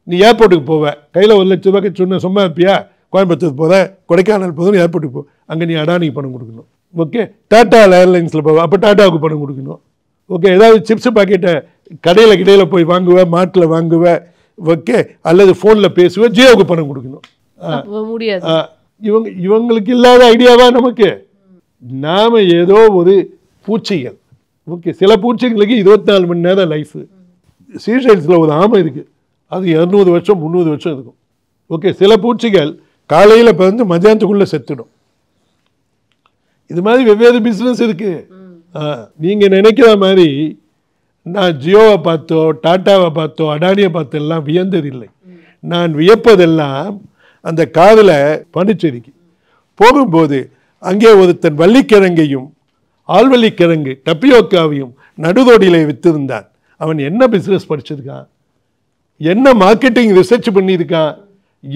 நீ ஏர்போர்ட்டுக்கு போவேன் கையில் ஒரு லட்ச ரூபாய்க்கு சொன்ன சும்மா இருப்பியா கோயம்புத்தூர் போகிறேன் கொடைக்கானல் போதும் ஏர்போர்ட்டுக்கு போ அங்கே நீ அடானிக்கு பணம் கொடுக்கணும் ஓகே டாட்டா ஏர்லைன்ஸில் போவேன் அப்போ டாட்டாவுக்கு பணம் கொடுக்கணும் ஓகே ஏதாவது சிப்ஸ் பாக்கெட்டை கடையில் கடையில் போய் வாங்குவேன் மாட்டில் வாங்குவேன் ஓகே அல்லது ஃபோனில் பேசுவேன் ஜியோவுக்கு பணம் கொடுக்கணும் இவங்க இவங்களுக்கு இல்லாத ஐடியாவா நமக்கு நாம் ஏதோ ஒரு பூச்சிகள் ஓகே சில பூச்சிகளுக்கு இருபத்தி நாலு மணி நேரம் லைஃபு சீசைல்ஸில் ஒரு ஆமை இருக்குது அது இரநூறு வருஷம் முந்நூறு வருஷம் இருக்கும் ஓகே சில பூச்சிகள் காலையில் பிறந்து மதியானத்துக்குள்ளே செத்துடும் இது மாதிரி வெவ்வேறு பிஸ்னஸ் இருக்குது நீங்கள் நினைக்கிற மாதிரி நான் ஜியோவை பார்த்தோ டாட்டாவை பார்த்தோ அடானியை பார்த்தோ எல்லாம் வியந்ததில்லை நான் வியப்பதெல்லாம் அந்த காதில் பாண்டிச்சேரிக்கு போகும்போது அங்கே ஒருத்தன் வள்ளிக்கிழங்கையும் ஆழ்வள்ளிக்கிழங்கு டப்பியோக்காவையும் நடுதோடியில் விற்றுருந்தான் அவன் என்ன பிஸ்னஸ் படிச்சிருக்கான் என்ன மார்க்கெட்டிங் ரிசர்ச் பண்ணியிருக்கான்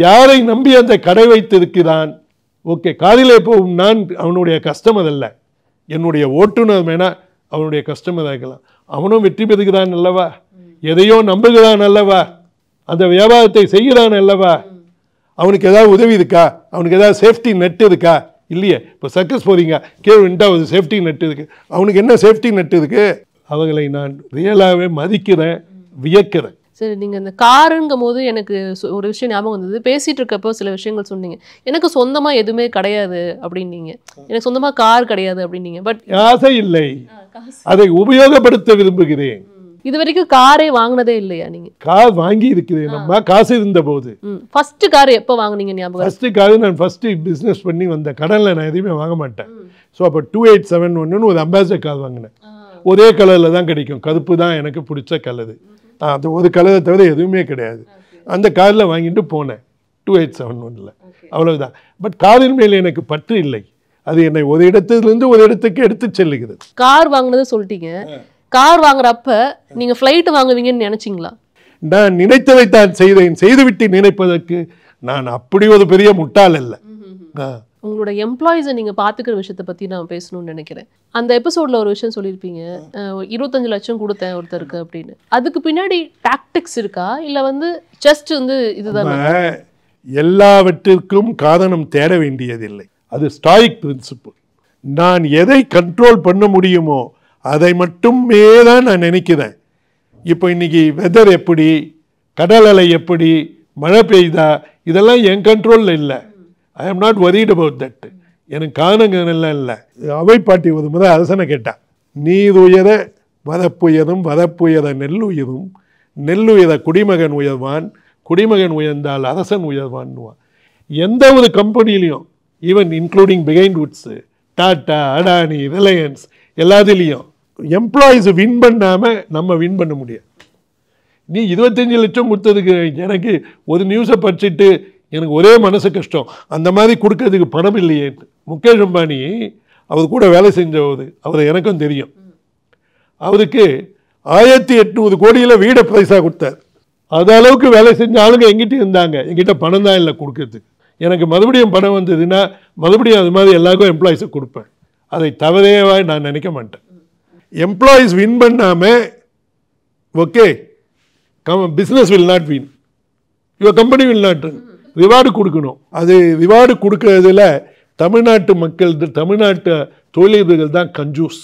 யாரை நம்பி அந்த கடை வைத்திருக்கிறான் ஓகே காதில் இப்போ நான் அவனுடைய கஷ்டம் அதில் என்னுடைய ஓட்டுநர் வேணால் அவனுடைய கஷ்டம் அதாக இருக்கலாம் அவனும் வெற்றி பெறுகிறான் அல்லவா எதையோ நம்புகிறான் அல்லவா அந்த வியாபாரத்தை செய்கிறான் அல்லவா அவனுக்கு ஏதாவது உதவி இருக்கா அவனுக்கு ஏதாவது சேஃப்டி நெட் இருக்கா இல்லையே இப்போ சர்க்கஸ் போகிறீங்க கேவ் ஒரு சேஃப்டி நெட் இருக்குது அவனுக்கு என்ன சேஃப்டி நெட் இருக்குது அவங்களை நான் ரியலாகவே மதிக்கிறேன் வியக்கிறேன் சரி நீங்கள் இந்த காருங்கும் போது எனக்கு ஒரு விஷயம் ஞாபகம் வந்தது பேசிகிட்டு இருக்கப்போ சில விஷயங்கள் சொன்னீங்க எனக்கு சொந்தமாக எதுவுமே கிடையாது அப்படின்னீங்க எனக்கு சொந்தமாக கார் கிடையாது அப்படின்னீங்க பட் ஆசை இல்லை அதை உபயோகப்படுத்த விரும்புகிறேன் இது வரைக்கும் காரே வாங்கினதே இல்லையா நீங்க கார் வாங்கி இருக்கிறேன் நம்ம காசு இருந்த போது ஃபர்ஸ்ட் கார் எப்போ வாங்கினீங்க ஞாபகம் ஃபர்ஸ்ட் கார் நான் ஃபர்ஸ்ட் பிஸ்னஸ் பண்ணி வந்த கடனில் நான் எதுவுமே வாங்க மாட்டேன் ஸோ அப்போ டூ எயிட் செவன் ஒன்னு ஒரு அம்பாசிடர் கார் வாங்கினேன் ஒரே கலரில் தான் கிடைக்கும் கருப்பு தான் எனக்கு பிடிச்ச கலரு அது ஒரு கலரை தவிர எதுவுமே கிடையாது அந்த காரில் வாங்கிட்டு போனேன் டூ எயிட் செவன் ஒன்றில் அவ்வளவுதான் பட் காரின் மேல் எனக்கு பற்று இல்லை அது என்னை ஒரு இடத்துலேருந்து ஒரு இடத்துக்கு எடுத்து செல்லுகிறது கார் வாங்கினது சொல்லிட்டீங்க கார் வாங்குறப்ப நீங்கள் ஃப்ளைட் வாங்குவீங்கன்னு நினைச்சிங்களா நான் நினைத்ததை தான் செய்தேன் செய்துவிட்டு நினைப்பதற்கு நான் அப்படி ஒரு பெரிய முட்டாள் இல்லை உங்களோட எம்ப்ளாயிஸை நீங்கள் பார்த்துக்கிற விஷயத்தை பற்றி நான் பேசணும்னு நினைக்கிறேன் அந்த எபிசோடில் ஒரு விஷயம் சொல்லியிருப்பீங்க இருபத்தஞ்சு லட்சம் கொடுத்தேன் ஒருத்தருக்கு அப்படின்னு அதுக்கு பின்னாடி டாக்டிக்ஸ் இருக்கா இல்லை வந்து ஜஸ்ட் வந்து இதுதான் எல்லாவற்றிற்கும் காரணம் தேட வேண்டியதில்லை அது ஸ்டாயிக் பிரின்சிபிள் நான் எதை கண்ட்ரோல் பண்ண முடியுமோ அதை மட்டுமே தான் நான் நினைக்கிறேன் இப்போ இன்றைக்கி வெதர் எப்படி கடல் அலை எப்படி மழை பெய்தா இதெல்லாம் என் கண்ட்ரோலில் இல்லை ஐ am not worried about that எனக்கு காரணங்கள்லாம் இல்லை அவை பாட்டி ஒரு முறை அரசனை கேட்டான் நீர் உயர வரப்புயரும் வரப்புயர நெல் உயரும் நெல் உயர குடிமகன் உயர்வான் குடிமகன் உயர்ந்தால் அரசன் உயர்வான்னுவான் எந்த ஒரு கம்பெனிலையும் even including Behindwoods Tata Adani Reliance எல்லாத்துலேயும் எம்ப்ளாயீஸை வின் பண்ணாமல் நம்ம வின் பண்ண முடியாது நீ இருபத்தஞ்சி லட்சம் கொடுத்ததுக்கு எனக்கு ஒரு நியூஸை படிச்சுட்டு எனக்கு ஒரே மனசு கஷ்டம் அந்த மாதிரி கொடுக்கறதுக்கு பணம் இல்லையே முகேஷ் அம்பானி அவர் கூட வேலை செஞ்சவர் அவர் எனக்கும் தெரியும் அவருக்கு ஆயிரத்தி எட்நூறு கோடியில் வீடை பிரைஸாக கொடுத்தார் அது அளவுக்கு வேலை செஞ்ச ஆளுங்க எங்கிட்ட இருந்தாங்க எங்கிட்ட பணம் தான் இல்லை கொடுக்கறதுக்கு எனக்கு மறுபடியும் பணம் வந்ததுன்னா மறுபடியும் அது மாதிரி எல்லாருக்கும் எம்ப்ளாயிஸை கொடுப்பேன் அதை தவறேவாக நான் நினைக்க மாட்டேன் எம்ப்ளாயீஸ் வின் பண்ணாமல் okay come business will not win your company will not run reward கொடுக்கணும் அது ரிவார்டு கொடுக்கறதுல தமிழ்நாட்டு மக்கள் தமிழ்நாட்டு தொழிலதிபர்கள் தான் கஞ்சூஸ்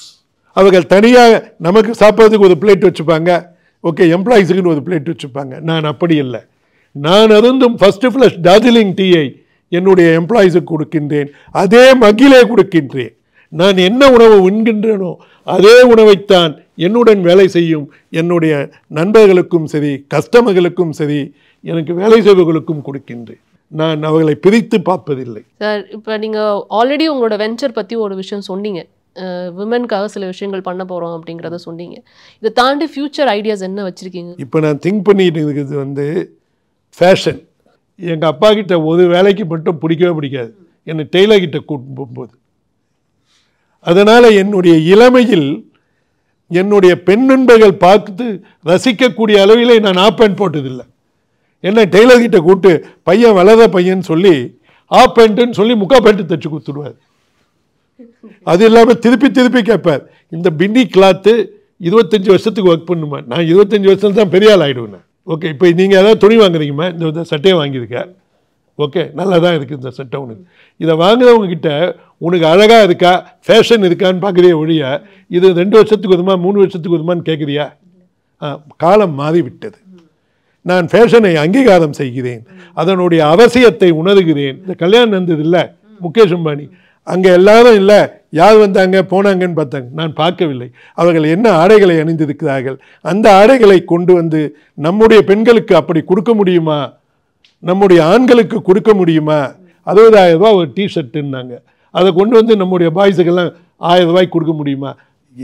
அவர்கள் தனியாக நமக்கு சாப்பிட்றதுக்கு ஒரு பிளேட் வச்சுப்பாங்க ஓகே எம்ப்ளாயிஸுக்குன்னு ஒரு பிளேட் வச்சுப்பாங்க நான் அப்படி இல்லை நான் அருந்தும் ஃபஸ்ட்டு ஃப்ளஷ் டார்ஜிலிங் டீயை என்னுடைய எம்ப்ளாயிஸுக்கு கொடுக்கின்றேன் அதே மகிலே கொடுக்கின்றேன் நான் என்ன உணவு உண்கின்றனோ அதே உணவைத்தான் என்னுடன் வேலை செய்யும் என்னுடைய நண்பர்களுக்கும் சரி கஸ்டமர்களுக்கும் சரி எனக்கு வேலை செய்பவர்களுக்கும் கொடுக்கின்றேன் நான் அவர்களை பிரித்து பார்ப்பதில்லை சார் இப்போ நீங்கள் ஆல்ரெடி உங்களோட வெஞ்சர் பற்றி ஒரு விஷயம் சொன்னீங்க விமனுக்காக சில விஷயங்கள் பண்ண போகிறோம் அப்படிங்கிறத சொன்னீங்க இதை தாண்டி ஃப்யூச்சர் ஐடியாஸ் என்ன வச்சுருக்கீங்க இப்போ நான் திங்க் பண்ணிட்டு இருக்கிறது வந்து ஃபேஷன் எங்கள் அப்பா கிட்ட ஒரு வேலைக்கு மட்டும் பிடிக்கவே பிடிக்காது என்னை டெய்லர் கிட்ட கூட்டு போகும்போது அதனால் என்னுடைய இளமையில் என்னுடைய பெண் நண்பர்கள் பார்த்து ரசிக்கக்கூடிய அளவிலே நான் ஆப்பேன் போட்டதில்லை டெய்லர் கிட்ட கூப்பிட்டு பையன் வளர பையன் சொல்லி ஆ பேண்ட்டுன்னு சொல்லி முக்கா பேண்ட்டு தைச்சு கொடுத்துடுவார் அது இல்லாமல் திருப்பி திருப்பி கேட்பார் இந்த பின்னி கிளாத்து இருபத்தஞ்சி வருஷத்துக்கு ஒர்க் பண்ணுமா நான் இருபத்தஞ்சி வருஷத்துல தான் பெரிய ஆள் ஆகிடுவேன் ஓகே இப்போ நீங்கள் ஏதாவது துணி வாங்குறீங்கம்மா இந்த சட்டையை வாங்கியிருக்கேன் ஓகே நல்லா தான் இருக்குது இந்த சட்டை உனக்கு இதை வாங்குறவங்கக்கிட்ட உனக்கு அழகாக இருக்கா ஃபேஷன் இருக்கான்னு பார்க்குறிய ஒழிய இது ரெண்டு வருஷத்துக்கு வருமா மூணு வருஷத்துக்கு ஒதுமான்னு கேட்குறியா காலம் மாறிவிட்டது நான் ஃபேஷனை அங்கீகாரம் செய்கிறேன் அதனுடைய அவசியத்தை உணர்கிறேன் இந்த கல்யாணம் நடந்தது இல்லை முகேஷ் அம்பானி அங்கே எல்லாரும் இல்லை யார் வந்தாங்க போனாங்கன்னு பார்த்தாங்க நான் பார்க்கவில்லை அவர்கள் என்ன ஆடைகளை அணிந்திருக்கிறார்கள் அந்த ஆடைகளை கொண்டு வந்து நம்முடைய பெண்களுக்கு அப்படி கொடுக்க முடியுமா நம்முடைய ஆண்களுக்கு கொடுக்க முடியுமா அறுபதாயிரம் ரூபா ஒரு டிஷர்ட்டுன்னாங்க அதை கொண்டு வந்து நம்முடைய பாய்ஸுக்கெல்லாம் ஆயிரம் ரூபாய்க்கு கொடுக்க முடியுமா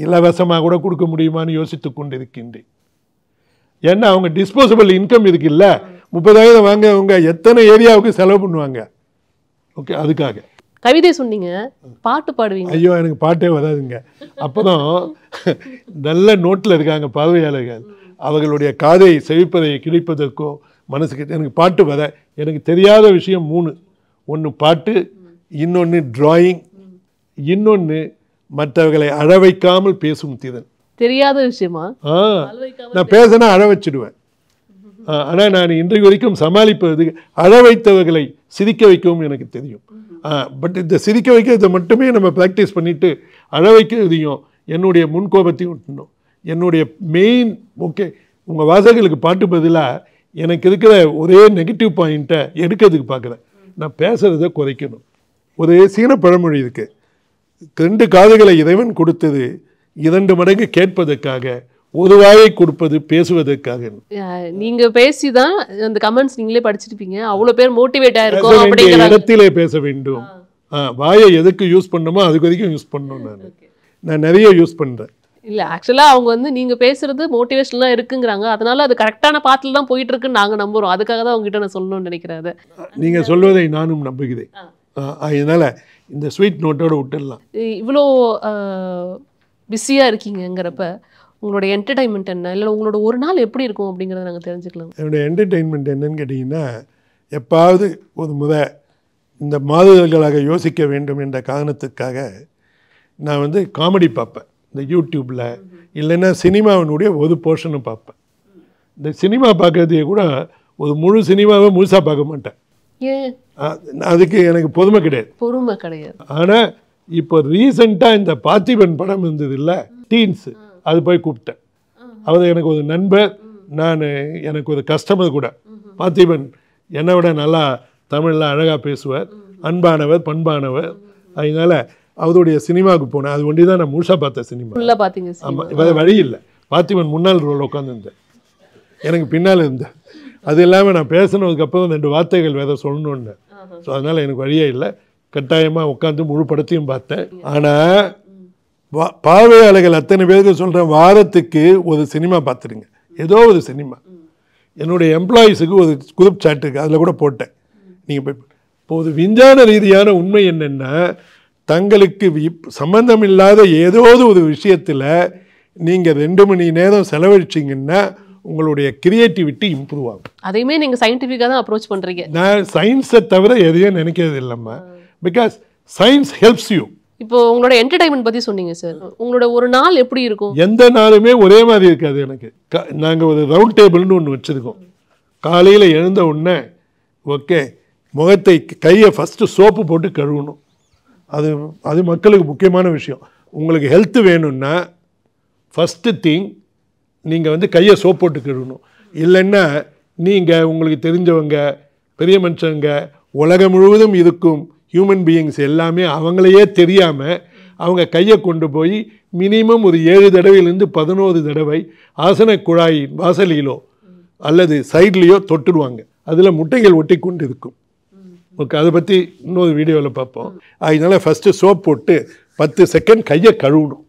இலவசமாக கூட கொடுக்க முடியுமான்னு யோசித்து கொண்டிருக்கின்றேன் ஏன்னா அவங்க டிஸ்போசபிள் இன்கம் இல்லை முப்பதாயிரம் வாங்க அவங்க எத்தனை ஏரியாவுக்கு செலவு பண்ணுவாங்க ஓகே அதுக்காக கவிதை சொன்னீங்க பாட்டு பாடுவீங்க ஐயோ எனக்கு பாட்டே வராதுங்க அப்புறம் நல்ல நோட்டில் இருக்காங்க பார்வையாளர்கள் அவர்களுடைய காதை செழிப்பதை கிழிப்பதற்கோ மனசுக்கு எனக்கு பாட்டு வர எனக்கு தெரியாத விஷயம் மூணு ஒன்று பாட்டு இன்னொன்று டிராயிங் இன்னொன்று மற்றவர்களை அழவைக்காமல் பேசும் திறன் தெரியாத விஷயமா நான் பேசினா அழ வச்சிடுவேன் ஆனால் நான் இன்றைக்கு வரைக்கும் சமாளிப்பது அழ வைத்தவர்களை சிரிக்க வைக்கவும் எனக்கு தெரியும் பட் இந்த சிரிக்க வைக்கிறத மட்டுமே நம்ம ப்ராக்டிஸ் பண்ணிவிட்டு அழ வைக்கிறதையும் என்னுடைய முன்கோபத்தையும் விட்டணும் என்னுடைய மெயின் ஓகே உங்கள் வாசகர்களுக்கு பாட்டு பதிலாக எனக்கு இருக்கிற ஒரே நெகட்டிவ் பாயிண்ட்டை எடுக்கிறதுக்கு பார்க்குறேன் நான் பேசுகிறத குறைக்கணும் ஒரு சீன பழமொழி இருக்குது ரெண்டு காதுகளை இறைவன் கொடுத்தது இரண்டு மடங்கு கேட்பதற்காக ஒரு வாயை கொடுப்பது பேசுவதற்காக நீங்க பேசிதான் அந்த கமெண்ட்ஸ் நீங்களே படிச்சிருப்பீங்க அவ்வளோ பேர் மோட்டிவேட் ஆயிருக்கும் இடத்திலே பேச வேண்டும் வாயை எதுக்கு யூஸ் பண்ணுமோ அதுக்கு வரைக்கும் யூஸ் பண்ணணும் நான் நான் நிறைய யூஸ் பண்ணுறேன் இல்லை ஆக்சுவலாக அவங்க வந்து நீங்கள் பேசுகிறது மோட்டிவேஷன்லாம் இருக்குங்கிறாங்க அதனால அது கரெக்டான பாத்துல தான் போயிட்டு இருக்குன்னு நாங்கள் நம்புறோம் அதுக்காக தான் உங்ககிட்ட நான் சொல்லணும்னு நினைக்கிறேன் நீங்கள் சொல்வதை நானும் நம்புகிறேன் அதனால இந்த ஸ்வீட் நோட்டோட விட்டுடலாம் இவ்வளோ பிஸியாக இருக்கீங்கிறப்ப உங்களோட என்டர்டைன்மெண்ட் என்ன இல்லை உங்களோட ஒரு நாள் எப்படி இருக்கும் அப்படிங்கிறத நாங்கள் தெரிஞ்சுக்கலாம் என்னுடைய என்டர்டைன்மெண்ட் என்னன்னு கேட்டிங்கன்னா எப்பாவது ஒரு முத இந்த மாதிரிகளாக யோசிக்க வேண்டும் என்ற காரணத்துக்காக நான் வந்து காமெடி பார்ப்பேன் இந்த யூடியூப்பில் இல்லைன்னா சினிமாவினுடைய ஒரு போர்ஷனும் பார்ப்பேன் இந்த சினிமா பார்க்குறதையே கூட ஒரு முழு சினிமாவை முழுசாக பார்க்க மாட்டேன் அதுக்கு எனக்கு பொதுமை கிடையாது பொறுமை கிடையாது ஆனால் இப்போ ரீசெண்டாக இந்த பார்த்திபன் படம் இருந்தது டீன்ஸு டீன்ஸ் அது போய் கூப்பிட்டேன் அவர் எனக்கு ஒரு நண்பர் நான் எனக்கு ஒரு கஸ்டமர் கூட பார்த்திபன் என்னை விட நல்லா தமிழில் அழகாக பேசுவார் அன்பானவர் பண்பானவர் அதனால் அவருடைய சினிமாவுக்கு போனேன் அது ஒண்டி தான் நான் முழுசாக பார்த்த சினிமா பார்த்தீங்க ஆமாம் வேறு வழி இல்லை பார்த்திபன் முன்னால் ரோல் உட்காந்துருந்தேன் எனக்கு பின்னால் இருந்தேன் அது இல்லாமல் நான் பேசினதுக்கப்புறம் ரெண்டு வார்த்தைகள் வேறு சொல்லணுன்னு ஸோ அதனால் எனக்கு வழியே இல்லை கட்டாயமாக உட்காந்து முழு படத்தையும் பார்த்தேன் ஆனால் பார்வையாளர்கள் அத்தனை பேருக்கு சொல்கிற வாரத்துக்கு ஒரு சினிமா பார்த்துருங்க ஏதோ ஒரு சினிமா என்னுடைய எம்ப்ளாயீஸுக்கு ஒரு குரூப் சாட் இருக்குது அதில் கூட போட்டேன் நீங்கள் போய் இப்போது விஞ்ஞான ரீதியான உண்மை என்னென்னா தங்களுக்கு சம்பந்தம் இல்லாத ஏதாவது ஒரு விஷயத்தில் நீங்கள் ரெண்டு மணி நேரம் செலவழிச்சிங்கன்னா உங்களுடைய கிரியேட்டிவிட்டி இம்ப்ரூவ் ஆகும் அதையுமே நீங்கள் சயின்டிஃபிக்காக தான் அப்ரோச் பண்ணுறீங்க நான் சயின்ஸை தவிர எதையும் நினைக்கிறது இல்லைம்மா பிகாஸ் சயின்ஸ் ஹெல்ப்ஸ் யூ இப்போ உங்களோட என்டர்டைன்மெண்ட் பற்றி சொன்னீங்க சார் உங்களோட ஒரு நாள் எப்படி இருக்கும் எந்த நாளுமே ஒரே மாதிரி இருக்காது எனக்கு நாங்கள் ஒரு ரவுண்ட் டேபிள்னு ஒன்று வச்சுருக்கோம் காலையில் எழுந்த உடனே ஓகே முகத்தை கையை ஃபஸ்ட்டு சோப்பு போட்டு கழுவணும் அது அது மக்களுக்கு முக்கியமான விஷயம் உங்களுக்கு ஹெல்த்து வேணும்னா ஃபஸ்ட்டு திங் நீங்கள் வந்து கையை சோப் போட்டு கழுவணும் இல்லைன்னா நீங்கள் உங்களுக்கு தெரிஞ்சவங்க பெரிய மனுஷங்க உலகம் முழுவதும் இருக்கும் ஹியூமன் பீயிங்ஸ் எல்லாமே அவங்களையே தெரியாமல் அவங்க கையை கொண்டு போய் மினிமம் ஒரு ஏழு தடவையிலேருந்து பதினோரு தடவை ஆசன குழாயின் வாசலிலோ அல்லது சைட்லேயோ தொட்டுடுவாங்க அதில் முட்டைகள் ஒட்டி கொண்டு இருக்கும் ஓகே அதை பற்றி இன்னொரு வீடியோவில் பார்ப்போம் அதனால் ஃபஸ்ட்டு சோப் போட்டு பத்து செகண்ட் கையை கழுவணும்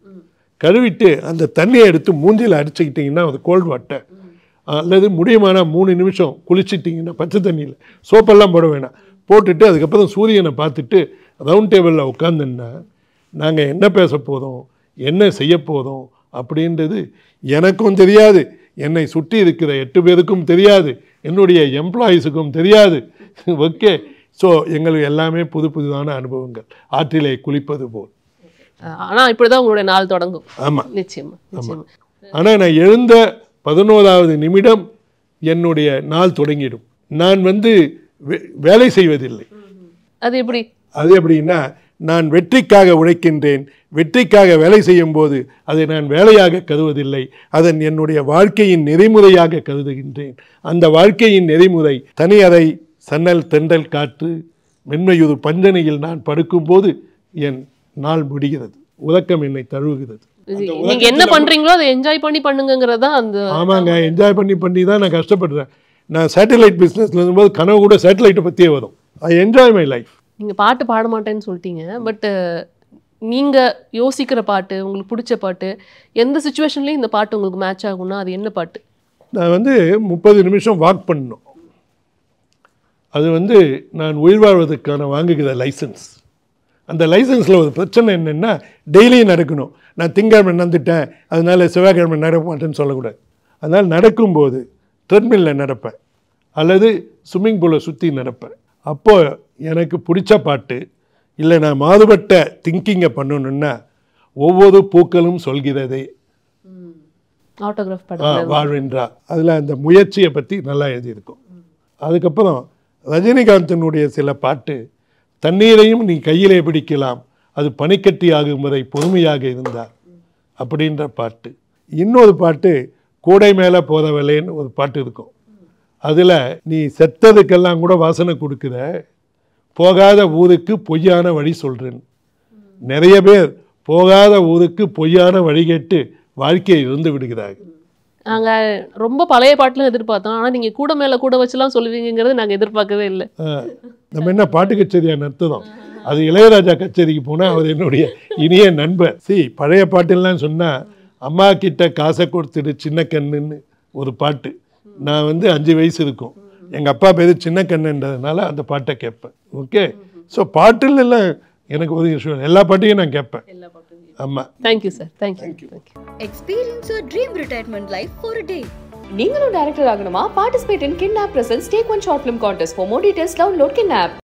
கழுவிட்டு அந்த தண்ணியை எடுத்து மூஞ்சியில் அடிச்சுக்கிட்டிங்கன்னா அது கோல்டு வாட்டர் அல்லது முடியுமானா மூணு நிமிஷம் குளிச்சிட்டிங்கன்னா பச்சை தண்ணியில் சோப்பெல்லாம் போட வேணாம் போட்டுட்டு அதுக்கப்புறம் சூரியனை பார்த்துட்டு ரவுண்ட் டேபிளில் உட்காந்துன்னா நாங்கள் என்ன பேச போதும் என்ன செய்ய போதும் அப்படின்றது எனக்கும் தெரியாது என்னை சுற்றி இருக்கிற எட்டு பேருக்கும் தெரியாது என்னுடைய எம்ப்ளாயீஸுக்கும் தெரியாது ஓகே ஸோ எங்களுக்கு எல்லாமே புது புதுதான அனுபவங்கள் ஆற்றிலே குளிப்பது போல் ஆனால் இப்படி தான் உங்களுடைய நாள் தொடங்கும் ஆமாம் நிச்சயமாக ஆமாம் ஆனால் நான் எழுந்த பதினோராவது நிமிடம் என்னுடைய நாள் தொடங்கிடும் நான் வந்து வேலை செய்வதில்லை அது எப்படி அது எப்படின்னா நான் வெற்றிக்காக உழைக்கின்றேன் வெற்றிக்காக வேலை செய்யும் போது அதை நான் வேலையாக கருவதில்லை அதன் என்னுடைய வாழ்க்கையின் நெறிமுறையாக கருதுகின்றேன் அந்த வாழ்க்கையின் நெறிமுறை தனி அறை சன்னல் தெண்டல் காற்று மென்மையுறு பஞ்சனையில் நான் படுக்கும்போது என் நாள் முடிகிறது உறக்கம் என்னை தழுவுகிறது நீங்க என்ன பண்றீங்களோ அதை என்ஜாய் பண்ணி பண்ணுங்கிறதா அந்த ஆமாங்க என்ஜாய் பண்ணி பண்ணி தான் நான் கஷ்டப்படுறேன் நான் சேட்டலைட் பிஸ்னஸ்ல இருக்கும்போது கனவு கூட சேட்டலைட்டை பற்றியே வரும் ஐ என்ஜாய் மை லைஃப் நீங்கள் பாட்டு பாட மாட்டேன்னு சொல்லிட்டீங்க பட் uh, நீங்கள் யோசிக்கிற பாட்டு உங்களுக்கு பிடிச்ச பாட்டு எந்த சுச்சுவேஷன்லேயும் இந்த பாட்டு உங்களுக்கு மேட்ச் ஆகும்னா அது என்ன பாட்டு நான் வந்து முப்பது நிமிஷம் வாக் பண்ணணும் அது வந்து நான் உயிர் வாழ்வதற்கான வாங்குகிற லைசன்ஸ் அந்த லைசன்ஸில் ஒரு பிரச்சனை என்னென்னா டெய்லியும் நடக்கணும் நான் திங்கக்கிழமை நடந்துட்டேன் அதனால் செவ்வாய்க்கிழமை நடக்க மாட்டேன்னு சொல்லக்கூடாது அதனால் நடக்கும்போது த்ரெட்மில்ல நடப்பேன் அல்லது ஸ்விம்மிங் பூலை சுற்றி நடப்பேன் அப்போது எனக்கு பிடிச்ச பாட்டு இல்லை நான் மாறுபட்ட திங்கிங்கை பண்ணணுன்னா ஒவ்வொரு பூக்களும் சொல்கிறதே வாழ்வின்றா அதில் அந்த முயற்சியை பற்றி நல்லா எழுதியிருக்கும் அதுக்கப்புறம் ரஜினிகாந்தனுடைய சில பாட்டு தண்ணீரையும் நீ கையிலே பிடிக்கலாம் அது பனிக்கட்டி ஆகும் வரை பொறுமையாக இருந்தார் அப்படின்ற பாட்டு இன்னொரு பாட்டு கூடை மேலே போதவில்லைன்னு ஒரு பாட்டு இருக்கும் அதில் நீ செத்ததுக்கெல்லாம் கூட வாசனை கொடுக்குற போகாத ஊருக்கு பொய்யான வழி சொல்கிறேன் நிறைய பேர் போகாத ஊருக்கு பொய்யான வழி கேட்டு வாழ்க்கையை இருந்து விடுகிறார்கள் நாங்கள் ரொம்ப பழைய பாட்டிலும் எதிர்பார்த்தோம் ஆனால் நீங்கள் கூட மேலே கூட வச்சுலாம் சொல்லுவீங்கிறது நாங்கள் எதிர்பார்க்கவே இல்லை நம்ம என்ன பாட்டு கச்சேரியாக நடத்துதோம் அது இளையராஜா கச்சேரிக்கு போனால் அவர் என்னுடைய இனிய நண்பர் சி பழைய பாட்டுலாம் சொன்னால் அம்மா கிட்ட காசை கொடுத்துட்டு சின்ன கண்ணுன்னு ஒரு பாட்டு நான் வந்து அஞ்சு வயசு இருக்கும் எங்கள் அப்பா பேர் சின்ன கண்ணுன்றதுனால அந்த பாட்டை கேட்பேன் ஓகே ஸோ எல்லாம் எனக்கு ஒரு இஷ்யூ எல்லா பாட்டையும் நான் கேட்பேன் ஆமாம் thank you sir thank you experience dream retirement life for day நீங்களும் டைரக்டர் ஆகணுமா participate in Kidnap presents take one short film contest for more details download kidnap